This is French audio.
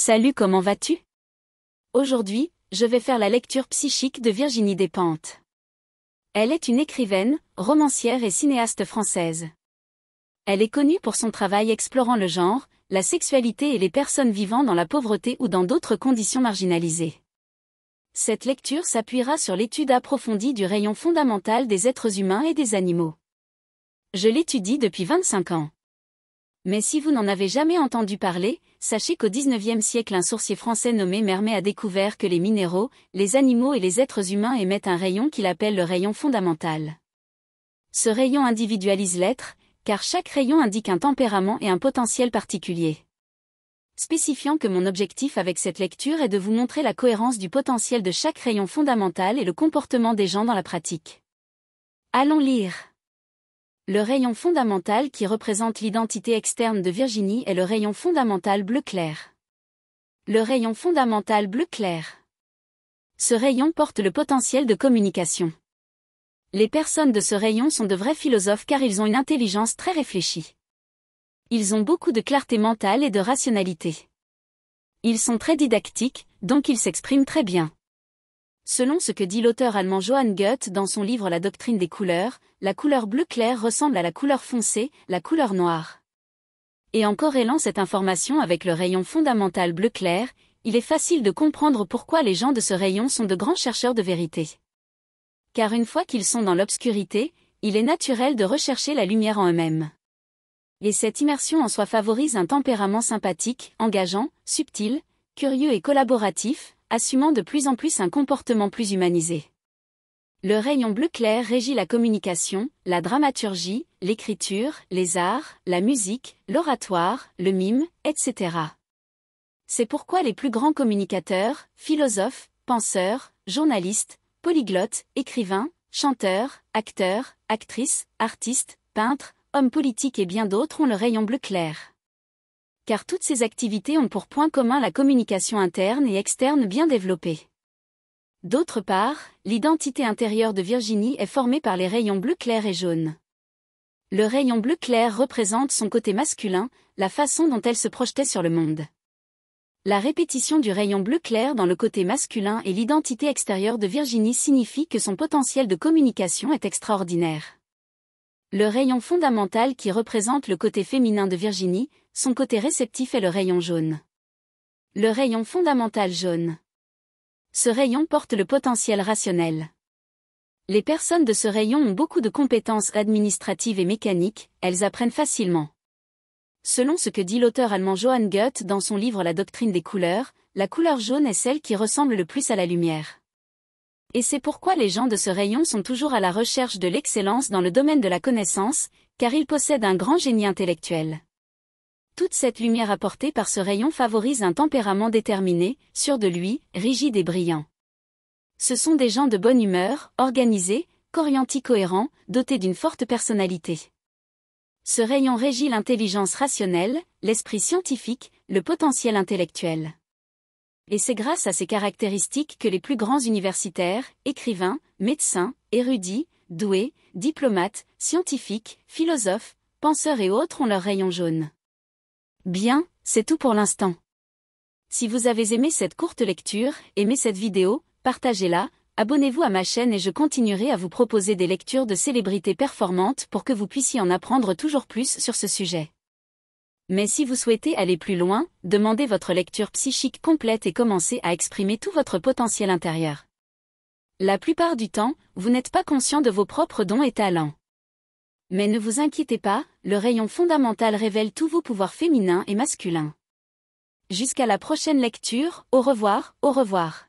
Salut comment vas-tu Aujourd'hui, je vais faire la lecture psychique de Virginie Despentes. Elle est une écrivaine, romancière et cinéaste française. Elle est connue pour son travail explorant le genre, la sexualité et les personnes vivant dans la pauvreté ou dans d'autres conditions marginalisées. Cette lecture s'appuiera sur l'étude approfondie du rayon fondamental des êtres humains et des animaux. Je l'étudie depuis 25 ans. Mais si vous n'en avez jamais entendu parler, sachez qu'au XIXe siècle un sourcier français nommé Mermet a découvert que les minéraux, les animaux et les êtres humains émettent un rayon qu'il appelle le rayon fondamental. Ce rayon individualise l'être, car chaque rayon indique un tempérament et un potentiel particulier. Spécifiant que mon objectif avec cette lecture est de vous montrer la cohérence du potentiel de chaque rayon fondamental et le comportement des gens dans la pratique. Allons lire. Le rayon fondamental qui représente l'identité externe de Virginie est le rayon fondamental bleu clair. Le rayon fondamental bleu clair. Ce rayon porte le potentiel de communication. Les personnes de ce rayon sont de vrais philosophes car ils ont une intelligence très réfléchie. Ils ont beaucoup de clarté mentale et de rationalité. Ils sont très didactiques, donc ils s'expriment très bien. Selon ce que dit l'auteur allemand Johann Goethe dans son livre La doctrine des couleurs, la couleur bleu clair ressemble à la couleur foncée, la couleur noire. Et en corrélant cette information avec le rayon fondamental bleu clair, il est facile de comprendre pourquoi les gens de ce rayon sont de grands chercheurs de vérité. Car une fois qu'ils sont dans l'obscurité, il est naturel de rechercher la lumière en eux-mêmes. Et cette immersion en soi favorise un tempérament sympathique, engageant, subtil, curieux et collaboratif, assumant de plus en plus un comportement plus humanisé. Le rayon bleu clair régit la communication, la dramaturgie, l'écriture, les arts, la musique, l'oratoire, le mime, etc. C'est pourquoi les plus grands communicateurs, philosophes, penseurs, journalistes, polyglottes, écrivains, chanteurs, acteurs, actrices, artistes, peintres, hommes politiques et bien d'autres ont le rayon bleu clair car toutes ces activités ont pour point commun la communication interne et externe bien développée. D'autre part, l'identité intérieure de Virginie est formée par les rayons bleu clair et jaune. Le rayon bleu clair représente son côté masculin, la façon dont elle se projetait sur le monde. La répétition du rayon bleu clair dans le côté masculin et l'identité extérieure de Virginie signifie que son potentiel de communication est extraordinaire. Le rayon fondamental qui représente le côté féminin de Virginie, son côté réceptif est le rayon jaune. Le rayon fondamental jaune. Ce rayon porte le potentiel rationnel. Les personnes de ce rayon ont beaucoup de compétences administratives et mécaniques, elles apprennent facilement. Selon ce que dit l'auteur allemand Johann Goethe dans son livre La doctrine des couleurs, la couleur jaune est celle qui ressemble le plus à la lumière. Et c'est pourquoi les gens de ce rayon sont toujours à la recherche de l'excellence dans le domaine de la connaissance, car ils possèdent un grand génie intellectuel. Toute cette lumière apportée par ce rayon favorise un tempérament déterminé, sûr de lui, rigide et brillant. Ce sont des gens de bonne humeur, organisés, corianti-cohérents, dotés d'une forte personnalité. Ce rayon régit l'intelligence rationnelle, l'esprit scientifique, le potentiel intellectuel et c'est grâce à ces caractéristiques que les plus grands universitaires, écrivains, médecins, érudits, doués, diplomates, scientifiques, philosophes, penseurs et autres ont leur rayon jaune. Bien, c'est tout pour l'instant. Si vous avez aimé cette courte lecture, aimez cette vidéo, partagez-la, abonnez-vous à ma chaîne et je continuerai à vous proposer des lectures de célébrités performantes pour que vous puissiez en apprendre toujours plus sur ce sujet. Mais si vous souhaitez aller plus loin, demandez votre lecture psychique complète et commencez à exprimer tout votre potentiel intérieur. La plupart du temps, vous n'êtes pas conscient de vos propres dons et talents. Mais ne vous inquiétez pas, le rayon fondamental révèle tous vos pouvoirs féminins et masculins. Jusqu'à la prochaine lecture, au revoir, au revoir.